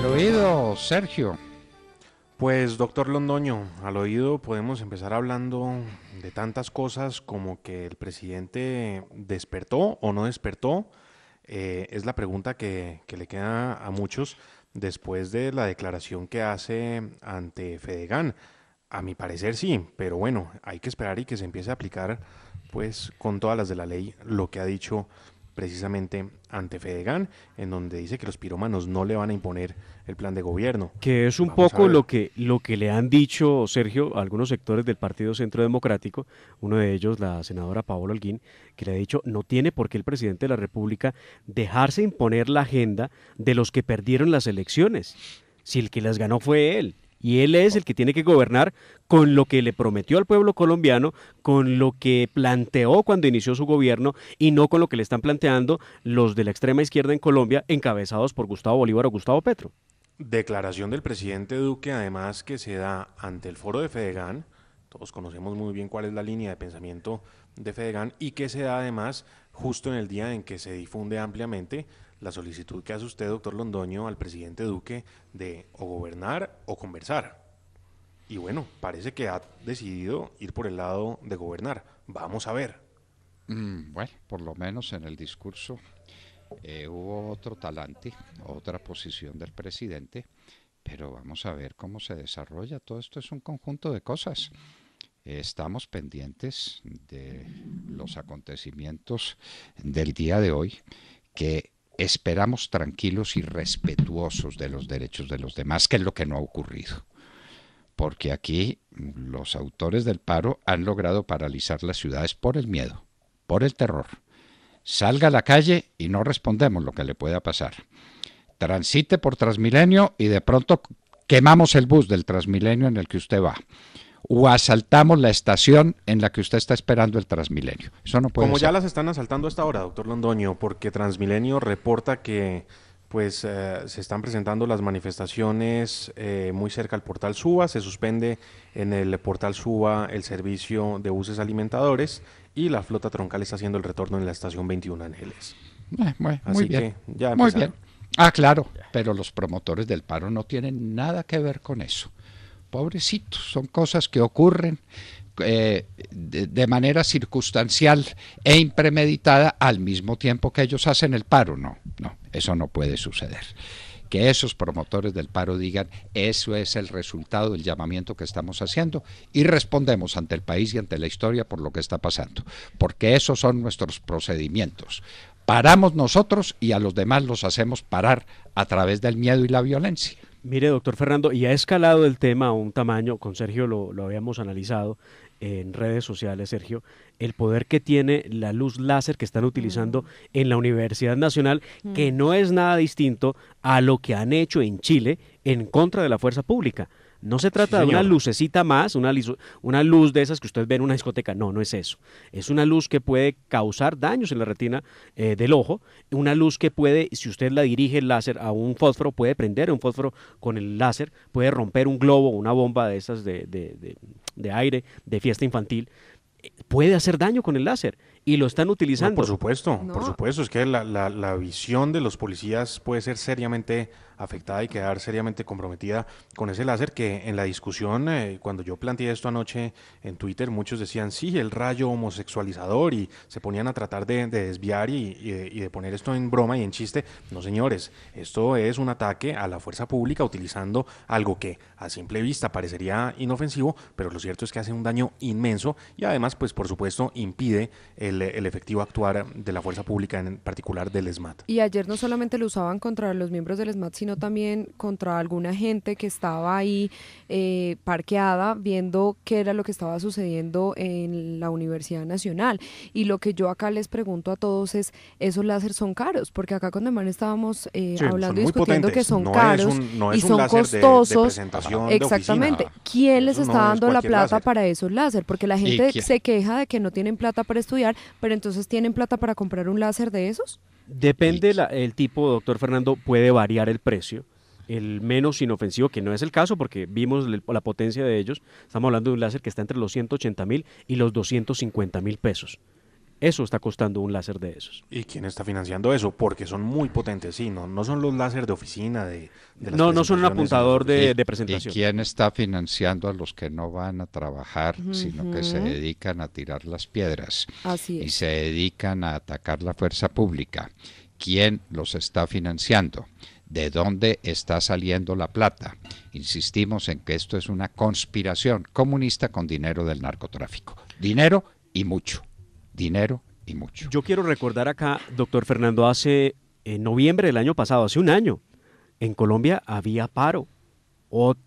Al oído, Sergio. Pues, doctor Londoño, al oído podemos empezar hablando de tantas cosas como que el presidente despertó o no despertó. Eh, es la pregunta que, que le queda a muchos después de la declaración que hace ante Fedegan. A mi parecer sí, pero bueno, hay que esperar y que se empiece a aplicar pues con todas las de la ley lo que ha dicho precisamente ante Fedegan, en donde dice que los piromanos no le van a imponer el plan de gobierno. Que es un poco lo que, lo que le han dicho, Sergio, a algunos sectores del Partido Centro Democrático, uno de ellos la senadora Paola Alguín, que le ha dicho, no tiene por qué el presidente de la República dejarse imponer la agenda de los que perdieron las elecciones, si el que las ganó fue él. Y él es el que tiene que gobernar con lo que le prometió al pueblo colombiano, con lo que planteó cuando inició su gobierno y no con lo que le están planteando los de la extrema izquierda en Colombia, encabezados por Gustavo Bolívar o Gustavo Petro. Declaración del presidente Duque, además, que se da ante el foro de Fedegan. Todos conocemos muy bien cuál es la línea de pensamiento de Fedegan y que se da además justo en el día en que se difunde ampliamente la solicitud que hace usted, doctor Londoño, al presidente Duque de o gobernar o conversar. Y bueno, parece que ha decidido ir por el lado de gobernar. Vamos a ver. Mm, bueno, por lo menos en el discurso eh, hubo otro talante, otra posición del presidente, pero vamos a ver cómo se desarrolla. Todo esto es un conjunto de cosas. Estamos pendientes de los acontecimientos del día de hoy que esperamos tranquilos y respetuosos de los derechos de los demás, que es lo que no ha ocurrido. Porque aquí los autores del paro han logrado paralizar las ciudades por el miedo, por el terror. Salga a la calle y no respondemos lo que le pueda pasar. Transite por Transmilenio y de pronto quemamos el bus del Transmilenio en el que usted va o asaltamos la estación en la que usted está esperando el Transmilenio. Eso no puede Como ya las están asaltando hasta ahora, doctor Londoño, porque Transmilenio reporta que pues eh, se están presentando las manifestaciones eh, muy cerca al portal Suba, se suspende en el portal Suba el servicio de buses alimentadores y la flota troncal está haciendo el retorno en la estación 21 Ángeles. Eh, muy, muy bien. Ah, claro, pero los promotores del paro no tienen nada que ver con eso pobrecitos, son cosas que ocurren eh, de, manera circunstancial e impremeditada al mismo tiempo que ellos hacen el paro. No, no, eso no puede suceder. Que esos promotores del paro digan, eso es el resultado del llamamiento que estamos haciendo y respondemos ante el país y ante la historia por lo que está pasando, porque esos son nuestros procedimientos. Paramos nosotros y a los demás los hacemos parar a través del miedo y la violencia. Mire, doctor Fernando, y ha escalado el tema a un tamaño, con Sergio lo, habíamos analizado en redes sociales, Sergio, el poder que tiene la luz láser que están utilizando mm. en la Universidad Nacional, que mm. no es nada distinto a lo que han hecho en Chile en contra de la fuerza pública. No se trata de una lucecita más, una, una luz de esas que usted ve en una discoteca. No, no es eso. Es una luz que puede causar daños en la retina eh, del ojo. Una luz que puede, si usted la dirige el láser a un fósforo, puede prender un fósforo con el láser, puede romper un globo, una bomba de esas de, de, de, aire, de fiesta infantil puede hacer daño con el láser y lo están utilizando. por supuesto, por supuesto, es que la, la, visión de los policías puede ser seriamente afectada y quedar seriamente comprometida con ese láser que en la discusión, eh, cuando yo planteé esto anoche en Twitter, muchos decían, sí, el rayo homosexualizador y se ponían a tratar de, desviar y, de, poner esto en broma y en chiste. No, señores, esto es un ataque a la fuerza pública utilizando algo que a simple vista parecería inofensivo, pero lo cierto es que hace un daño inmenso y además, pues por supuesto, impide el, efectivo actuar de la fuerza pública, en particular del SMAT. Y ayer no solamente lo usaban contra los miembros del SMAT, sino también contra alguna gente que estaba ahí eh, parqueada viendo qué era lo que estaba sucediendo en la Universidad Nacional. Y lo que yo acá les pregunto a todos es, ¿esos láser son caros? Porque acá con Demán estábamos eh, hablando y discutiendo que son caros no y son costosos. exactamente. ¿Quién les está dando la plata para esos láser? Porque la gente se queja de que no tienen plata para estudiar, pero entonces tienen plata para comprar un láser de esos. Depende el tipo, doctor Fernando, puede variar el precio. El menos inofensivo, que no es el caso porque vimos la potencia de ellos, estamos hablando de un láser que está entre los 180 mil y los 250 mil pesos. Eso está costando un láser de esos. ¿Y quién está financiando eso? Porque son muy potentes, sí, no, son los láser de oficina, de... no, no son un apuntador de, presentación. ¿Y quién está financiando a los que no van a trabajar, sino que se dedican a tirar las piedras? Así Y se dedican a atacar la fuerza pública. ¿Quién los está financiando? de dónde está saliendo la plata. Insistimos en que esto es una conspiración comunista con dinero del narcotráfico. Dinero y mucho dinero y mucho. Yo quiero recordar acá, doctor Fernando, hace en noviembre del año pasado, hace un año, en Colombia había paro.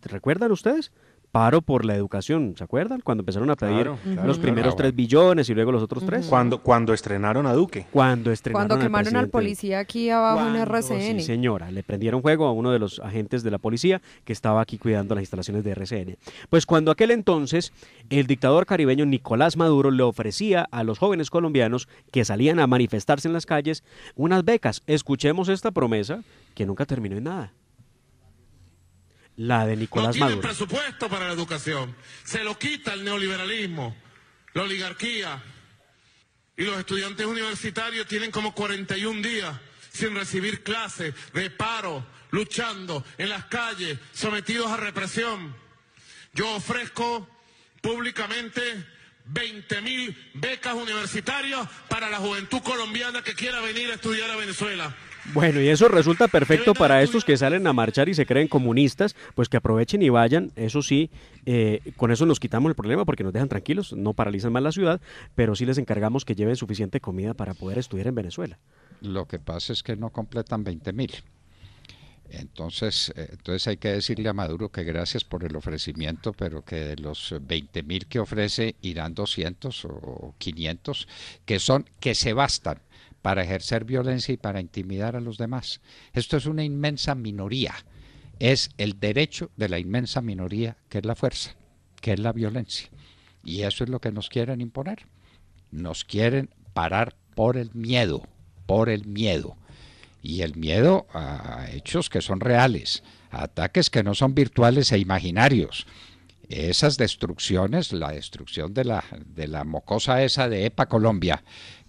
¿Recuerdan ustedes? paro por la educación, ¿se acuerdan? Cuando empezaron a pedir los primeros tres billones y luego los otros tres. Cuando, cuando estrenaron a Duque. Cuando estrenaron Cuando quemaron al, policía aquí abajo en RCN. Sí, señora, le prendieron juego a uno de los agentes de la policía que estaba aquí cuidando las instalaciones de RCN. Pues cuando aquel entonces el dictador caribeño Nicolás Maduro le ofrecía a los jóvenes colombianos que salían a manifestarse en las calles unas becas. Escuchemos esta promesa que nunca terminó en nada la de no presupuesto para la educación. Se lo quita el neoliberalismo, la oligarquía. Y los estudiantes universitarios tienen como 41 días sin recibir clases, de paro, luchando en las calles, sometidos a represión. Yo ofrezco públicamente 20.000 mil becas universitarias para la juventud colombiana que quiera venir a estudiar a Venezuela. Bueno, y eso resulta perfecto para estos que salen a marchar y se creen comunistas, pues que aprovechen y vayan, eso sí, eh, con eso nos quitamos el problema porque nos dejan tranquilos, no paralizan más la ciudad, pero sí les encargamos que lleven suficiente comida para poder estudiar en Venezuela. Lo que pasa es que no completan 20.000 mil. Entonces, eh, entonces hay que decirle a Maduro que gracias por el ofrecimiento, pero que de los 20.000 mil que ofrece irán 200 o 500, que son que se bastan para ejercer violencia y para intimidar a los demás. Esto es una inmensa minoría. Es el derecho de la inmensa minoría que es la fuerza, que es la violencia. Y eso es lo que nos quieren imponer. Nos quieren parar por el miedo, por el miedo. Y el miedo a hechos que son reales, a ataques que no son virtuales e imaginarios, esas destrucciones, la destrucción de la, de la mocosa esa de EPA Colombia,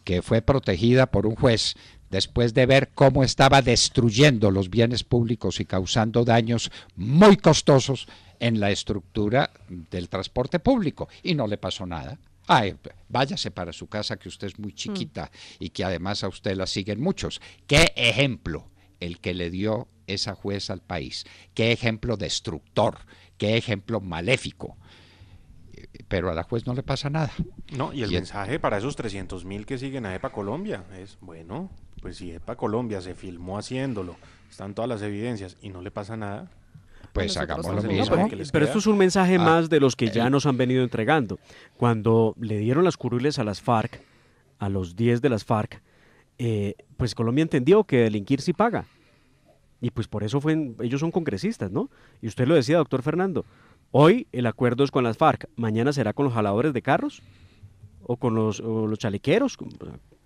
que fue protegida por un juez después de ver cómo estaba destruyendo los bienes públicos y causando daños muy costosos en la estructura del transporte público. Y no le pasó nada. Ay, váyase para su casa que usted es muy chiquita y que además a usted la siguen muchos. ¿Qué ejemplo el que le dio esa juez al país? ¿Qué ejemplo destructor? ¿Qué ejemplo maléfico? pero a la juez no le pasa nada. No, y el mensaje para esos 300.000 mil que siguen a EPA Colombia es, bueno, pues si EPA Colombia se filmó haciéndolo, están todas las evidencias y no le pasa nada, pues hagamos lo mismo. pero, esto es un mensaje ah, más de los que eh, ya nos han venido entregando. Cuando le dieron las curules a las FARC, a los 10 de las FARC, eh, pues Colombia entendió que delinquir sí paga. Y pues por eso fue ellos son congresistas, ¿no? Y usted lo decía, doctor Fernando, Hoy el acuerdo es con las FARC, mañana será con los jaladores de carros o con los, chalequeros.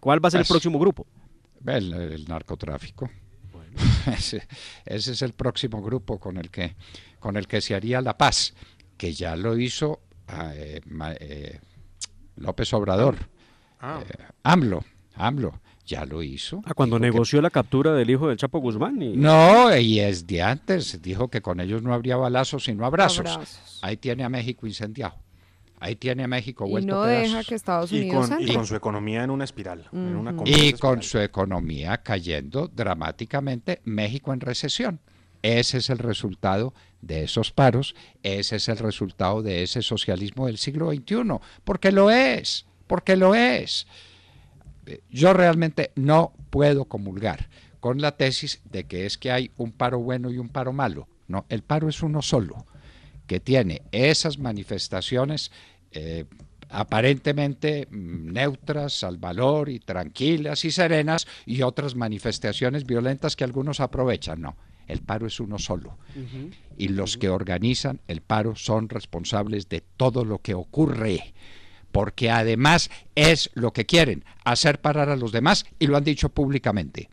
¿Cuál va a ser el pues, próximo grupo? El, narcotráfico. Ese, es el próximo grupo con el que con el que se haría la paz, que ya lo hizo ah, eh, eh, López Obrador, ah. eh, AMLO, AMLO ya lo hizo. Ah, cuando negoció la captura del hijo del Chapo Guzmán. No, y es de antes, dijo que con ellos no habría balazos sino abrazos. Ahí tiene a México incendiado. Ahí tiene a México vuelto y no deja que Estados Unidos y con, y con, su economía en una espiral. y con su economía cayendo dramáticamente, México en recesión. Ese es el resultado de esos paros, ese es el resultado de ese socialismo del siglo XXI, porque lo es, porque lo es yo realmente no puedo comulgar con la tesis de que es que hay un paro bueno y un paro malo. No, el paro es uno solo, que tiene esas manifestaciones eh, aparentemente mm, neutras al valor y tranquilas y serenas y otras manifestaciones violentas que algunos aprovechan. No, el paro es uno solo. Y los que organizan el paro son responsables de todo lo que ocurre porque además es lo que quieren, hacer parar a los demás y lo han dicho públicamente.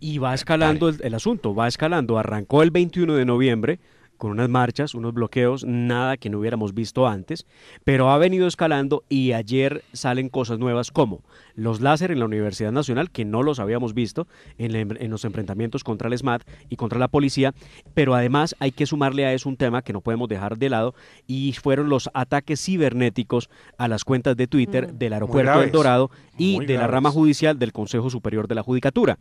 Y va escalando el, el asunto, va escalando. Arrancó el 21 de noviembre, con unas marchas, unos bloqueos, nada que no hubiéramos visto antes, pero ha venido escalando y ayer salen cosas nuevas como los láser en la Universidad Nacional, que no los habíamos visto en, em-, los enfrentamientos contra el SMAT y contra la policía, pero además hay que sumarle a eso un tema que no podemos dejar de lado y fueron los ataques cibernéticos a las cuentas de Twitter mm. del aeropuerto del Dorado y de la rama judicial del Consejo Superior de la Judicatura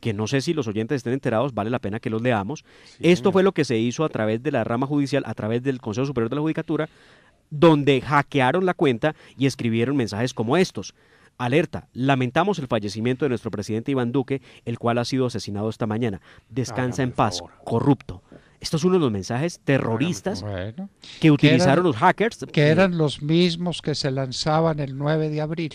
que no sé si los oyentes estén enterados, vale la pena que los leamos. Esto fue lo que se hizo a través de la rama judicial, a través del Consejo Superior de la Judicatura, donde hackearon la cuenta y escribieron mensajes como estos. Alerta, lamentamos el fallecimiento de nuestro presidente Iván Duque, el cual ha sido asesinado esta mañana. Descansa en paz, corrupto. Esto es uno de los mensajes terroristas que utilizaron los hackers. Que eh, eran los mismos que se lanzaban el 9 de abril.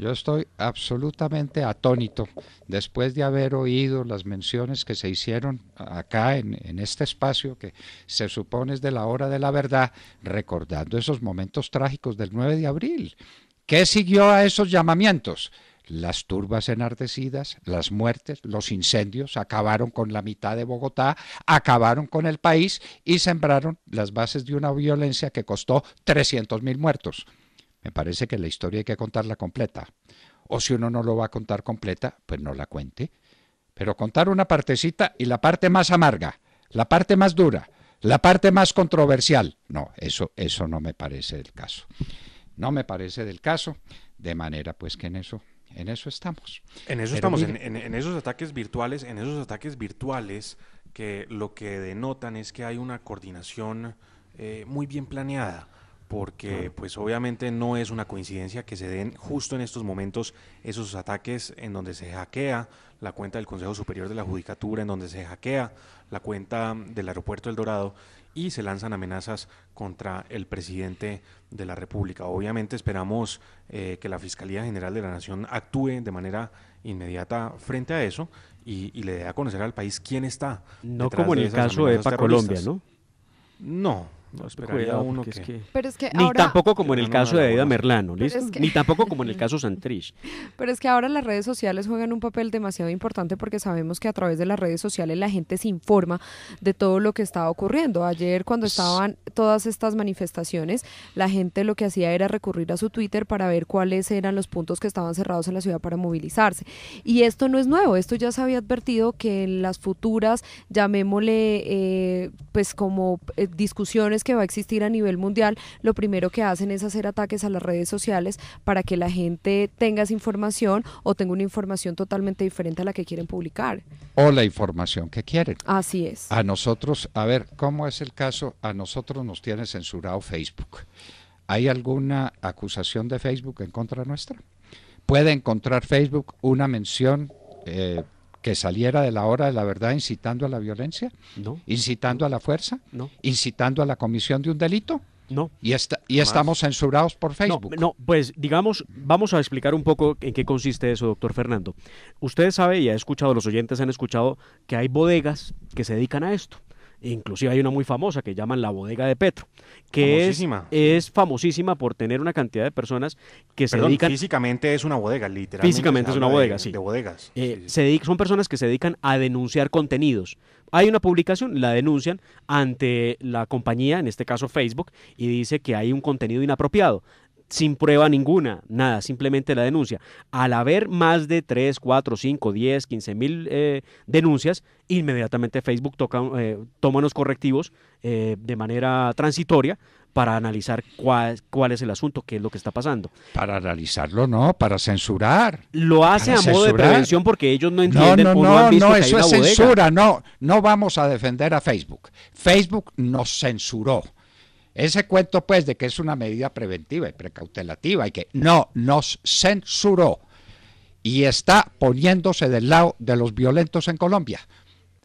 Yo estoy absolutamente atónito después de haber oído las menciones que se hicieron acá en, este espacio que se supone es de la hora de la verdad, recordando esos momentos trágicos del 9 de abril. ¿Qué siguió a esos llamamientos? Las turbas enardecidas, las muertes, los incendios acabaron con la mitad de Bogotá, acabaron con el país y sembraron las bases de una violencia que costó 300 mil muertos. Me parece que la historia hay que contarla completa. O si uno no lo va a contar completa, pues no la cuente. Pero contar una partecita y la parte más amarga, la parte más dura, la parte más controversial. No, eso, eso no me parece del caso. No me parece del caso. De manera pues que en eso, en eso estamos. En eso estamos, en, esos ataques virtuales, en esos ataques virtuales que lo que denotan es que hay una coordinación eh, muy bien planeada porque pues obviamente no es una coincidencia que se den justo en estos momentos esos ataques en donde se hackea la cuenta del Consejo Superior de la Judicatura, en donde se hackea la cuenta del aeropuerto El Dorado y se lanzan amenazas contra el presidente de la República. Obviamente esperamos eh, que la Fiscalía General de la Nación actúe de manera inmediata frente a eso y, y le dé a conocer al país quién está. No como en el caso de EPA Colombia, ¿no? No, ni tampoco como en el caso de Aida Merlano, Ni tampoco como en el caso Santrich. Pero es que ahora las redes sociales juegan un papel demasiado importante porque sabemos que a través de las redes sociales la gente se informa de todo lo que estaba ocurriendo. Ayer cuando pues estaban todas estas manifestaciones, la gente lo que hacía era recurrir a su Twitter para ver cuáles eran los puntos que estaban cerrados en la ciudad para movilizarse. Y esto no es nuevo, esto ya se había advertido que en las futuras, llamémosle, eh, pues como eh, discusiones que va a existir a nivel mundial, lo primero que hacen es hacer ataques a las redes sociales para que la gente tenga esa información o tenga una información totalmente diferente a la que quieren publicar. O la información que quieren. Así es. A nosotros, a ver, ¿cómo es el caso? A nosotros nos tiene censurado Facebook. ¿Hay alguna acusación de Facebook en contra nuestra? Puede encontrar Facebook una mención eh, que saliera de la hora de la verdad incitando a la violencia, no, incitando a la fuerza, no. incitando a la comisión de un delito. No. Y, y estamos censurados por Facebook. No, no, pues digamos, vamos a explicar un poco en qué consiste eso, doctor Fernando. Usted sabe y ha escuchado, los oyentes han escuchado, que hay bodegas que se dedican a esto. Inclusive hay una muy famosa que llaman la bodega de Petro, que Es, famosísima por tener una cantidad de personas que se dedican... Físicamente es una bodega, literalmente. Físicamente es una bodega, sí. De bodegas. Eh, se son personas que se dedican a denunciar contenidos. Hay una publicación, la denuncian ante la compañía, en este caso Facebook, y dice que hay un contenido inapropiado sin prueba ninguna, nada, simplemente la denuncia. Al haber más de 3, 4, 5, 10, 15 mil eh, denuncias, inmediatamente Facebook toca, eh, toma unos correctivos eh, de manera transitoria para analizar cuál, es el asunto, qué es lo que está pasando. Para analizarlo, no, para censurar. Lo hace a modo de prevención porque ellos no entienden no, no, no, no, eso es censura, no, no vamos a defender a Facebook. Facebook nos censuró ese cuento, pues, de que es una medida preventiva y precautelativa y que no nos censuró y está poniéndose del lado de los violentos en Colombia.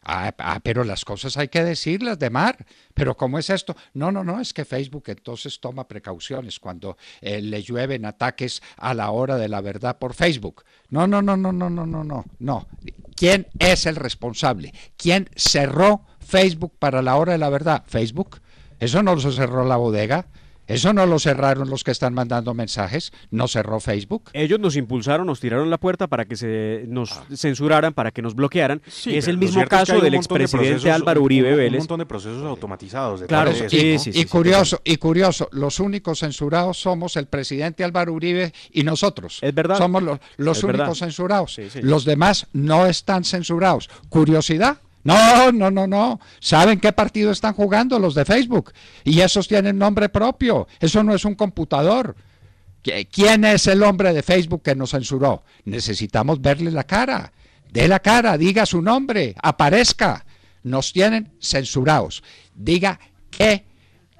Ah, ah pero las cosas hay que decirlas de mar. Pero ¿cómo es esto? No, no, no, es que Facebook entonces toma precauciones cuando eh, le llueven ataques a la hora de la verdad por Facebook. no, no, no, no, no, no, no, no. ¿Quién es el responsable? ¿Quién cerró Facebook para la hora de la verdad? Facebook. Eso no lo cerró la bodega. Eso no lo cerraron los que están mandando mensajes, no cerró Facebook. Ellos nos impulsaron, nos tiraron la puerta para que se nos ah. censuraran, para que nos bloquearan. es el mismo caso del expresidente Álvaro Uribe Vélez. Un montón de procesos automatizados. claro, y, curioso, y curioso, los únicos censurados somos el presidente Álvaro Uribe y nosotros. Es verdad. Somos los, únicos censurados. Los demás no están censurados. Curiosidad, no, no, no, no. Saben qué partido están jugando los de Facebook. Y esos tienen nombre propio. Eso no es un computador. ¿Quién es el hombre de Facebook que nos censuró? Necesitamos verle la cara. De la cara, diga su nombre, aparezca. Nos tienen censurados. Diga qué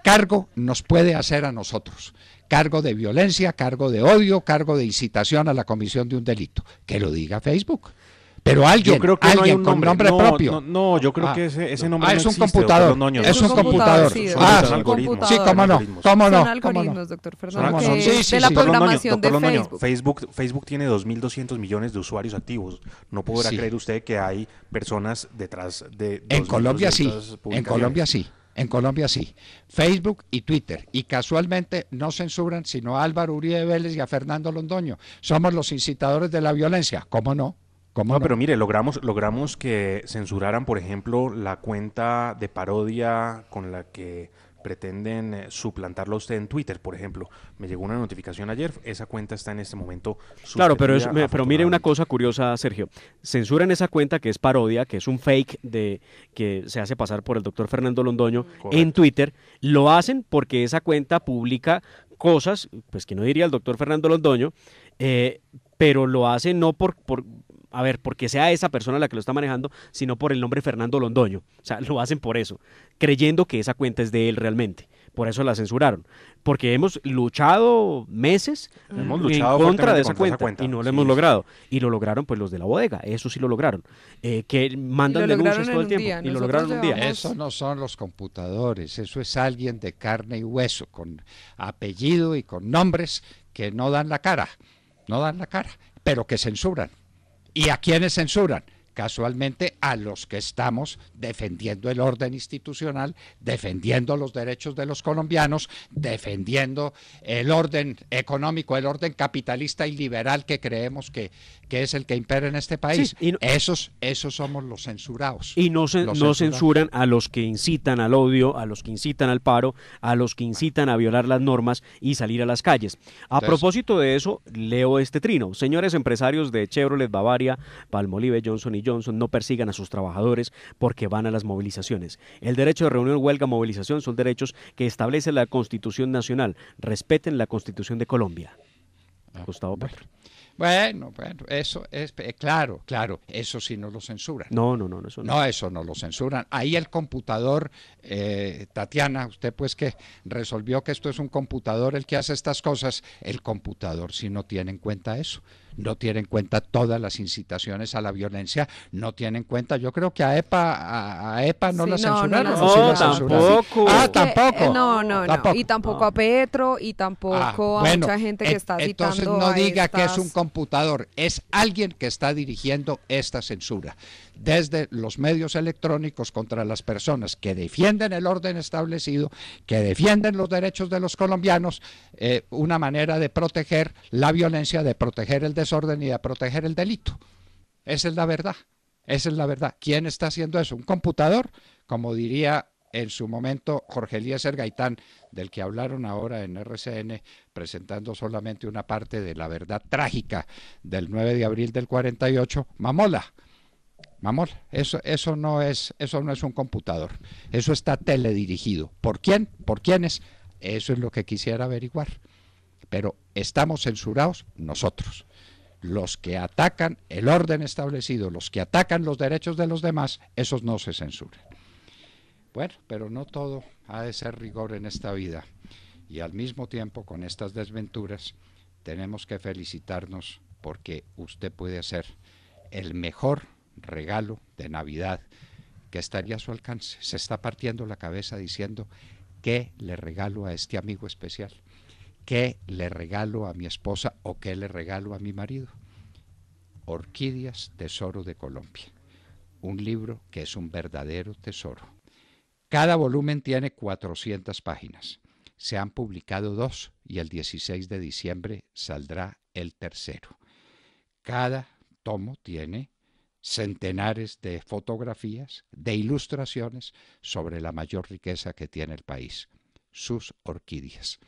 cargo nos puede hacer a nosotros. Cargo de violencia, cargo de odio, cargo de incitación a la comisión de un delito. Que lo diga Facebook. Pero alguien, creo no nombre, con nombre propio. No, yo creo que ese, ese nombre es, no un existe, computador, es, un computador. es sí, cómo no, cómo no. algoritmos, doctor Fernando. de la programación de Facebook. Facebook. Facebook tiene 2.200 millones de usuarios activos. No podrá creer usted que hay personas detrás de... En Colombia sí, en Colombia sí. En Colombia sí. Facebook y Twitter. Y casualmente no censuran sino a Álvaro Uribe Vélez y a Fernando Londoño. Somos los incitadores de la violencia. ¿Cómo no? pero mire, logramos, logramos que censuraran, por ejemplo, la cuenta de parodia con la que pretenden eh, suplantarlo a usted en Twitter, por ejemplo. Me llegó una notificación ayer, esa cuenta está en este momento Claro, pero, pero mire una cosa curiosa, Sergio. Censuran esa cuenta que es parodia, que es un fake de que se hace pasar por el doctor Fernando Londoño en Twitter. Lo hacen porque esa cuenta publica cosas, pues que no diría el doctor Fernando Londoño, eh, pero lo hacen no por, por a ver, porque sea esa persona la que lo está manejando, sino por el nombre Fernando Londoño. O sea, lo hacen por eso, creyendo que esa cuenta es de él realmente. Por eso la censuraron. Porque hemos luchado meses en contra de esa, cuenta, y no lo hemos logrado. Y lo lograron pues los de la bodega, eso sí lo lograron. Eh, que mandan denuncias todo el tiempo y lo lograron un día. Eso no son los computadores, eso es alguien de carne y hueso, con apellido y con nombres que no dan la cara, no dan la cara, pero que censuran. ¿Y a quiénes censuran? casualmente a los que estamos defendiendo el orden institucional, defendiendo los derechos de los colombianos, defendiendo el orden económico, el orden capitalista y liberal que creemos que, que es el que impera en este país. esos, esos somos los censurados. Y no, no censuran a los que incitan al odio, a los que incitan al paro, a los que incitan a violar las normas y salir a las calles. A propósito de eso, leo este trino. Señores empresarios de Chevrolet, Bavaria, Palmolive, Johnson y Johnson no persigan a sus trabajadores porque van a las movilizaciones. El derecho de reunión, huelga, movilización son derechos que establece la Constitución Nacional. Respeten la Constitución de Colombia. Ah, Gustavo bueno, bueno, eso es eh, claro, claro, eso sí no lo censuran. No, no, no, eso no. No, eso no lo censuran. Ahí el computador, eh, Tatiana, usted pues que resolvió que esto es un computador el que hace estas cosas, el computador sí no tiene en cuenta eso no tiene en cuenta todas las incitaciones a la violencia, no tiene en cuenta, yo creo que a EPA, a, EPA no la censuraron. No, tampoco. Ah, tampoco. No, no, no, Y tampoco a ah. Petro y tampoco ah, a mucha gente que está citando Entonces no diga que es un computador computador, es alguien que está dirigiendo esta censura. Desde los medios electrónicos contra las personas que defienden el orden establecido, que defienden los derechos de los colombianos, eh, una manera de proteger la violencia, de proteger el desorden y de proteger el delito. Esa es la verdad. Esa es la verdad. ¿Quién está haciendo eso? ¿Un computador? Como diría en su momento Jorge Elías Gaitán, del que hablaron ahora en RCN, presentando solamente una parte de la verdad trágica del 9 de abril del 48, Mamola. Mamola, eso, eso, no es, eso no es un computador, eso está teledirigido. ¿Por quién? ¿Por quiénes? Eso es lo que quisiera averiguar. Pero estamos censurados nosotros los que atacan el orden establecido, los que atacan los derechos de los demás, esos no se censuran. Bueno, pero no todo ha de ser rigor en esta vida. Y al mismo tiempo, con estas desventuras, tenemos que felicitarnos porque usted puede hacer el mejor regalo de Navidad que estaría a su alcance. Se está partiendo la cabeza diciendo, ¿qué le regalo a este amigo especial? ¿Qué le regalo a mi esposa o qué le regalo a mi marido? Orquídeas, Tesoro de Colombia. Un libro que es un verdadero tesoro. Cada volumen tiene 400 páginas. Se han publicado dos y el 16 de diciembre saldrá el tercero. Cada tomo tiene centenares de fotografías, de ilustraciones sobre la mayor riqueza que tiene el país, sus orquídeas,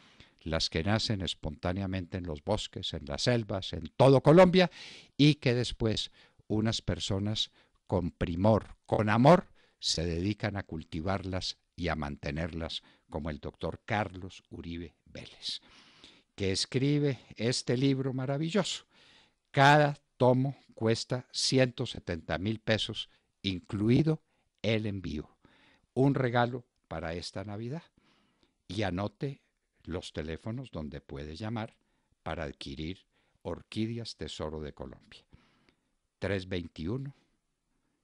las que nacen espontáneamente en los bosques, en las selvas, en todo Colombia y que después unas personas con primor, con amor, se dedican a cultivarlas y a mantenerlas, como el doctor Carlos Uribe Vélez, que escribe este libro maravilloso. Cada tomo cuesta 170 mil pesos, incluido el envío. Un regalo para esta Navidad. Y anote los teléfonos donde puede llamar para adquirir Orquídeas Tesoro de Colombia. 321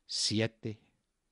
7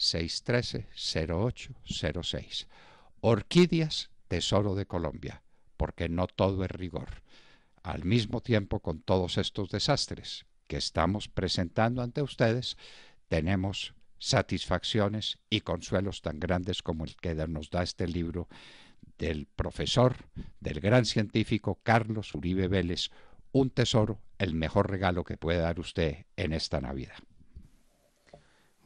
613-0806. Orquídeas, Tesoro de Colombia, porque no todo es rigor. Al mismo tiempo, con todos estos desastres que estamos presentando ante ustedes, tenemos satisfacciones y consuelos tan grandes como el que nos da este libro del profesor, del gran científico Carlos Uribe Vélez, un tesoro, el mejor regalo que puede dar usted en esta Navidad.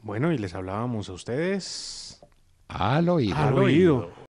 Bueno, y les hablábamos a ustedes. Al oído.